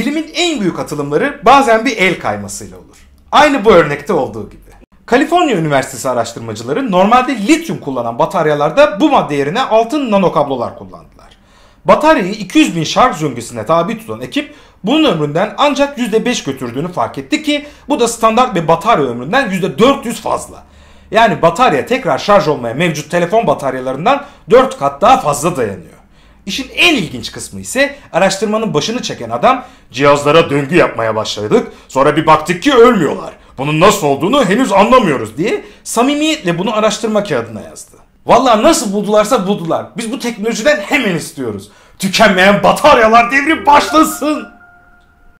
bilimin en büyük atılımları bazen bir el kaymasıyla olur. Aynı bu örnekte olduğu gibi. Kaliforniya Üniversitesi araştırmacıları normalde lityum kullanan bataryalarda bu madde yerine altın nanokablolar kullandılar. Bataryayı 200 bin şarj zöngüsüne tabi tutan ekip bunun ömründen ancak %5 götürdüğünü fark etti ki bu da standart bir batarya ömründen %400 fazla. Yani batarya tekrar şarj olmaya mevcut telefon bataryalarından 4 kat daha fazla dayanıyor. İşin en ilginç kısmı ise araştırmanın başını çeken adam cihazlara döngü yapmaya başladık. Sonra bir baktık ki ölmüyorlar. Bunun nasıl olduğunu henüz anlamıyoruz diye samimiyetle bunu araştırma kağıdına yazdı. Vallahi nasıl buldularsa buldular. Biz bu teknolojiden hemen istiyoruz. Tükenmeyen bataryalar devri başlasın.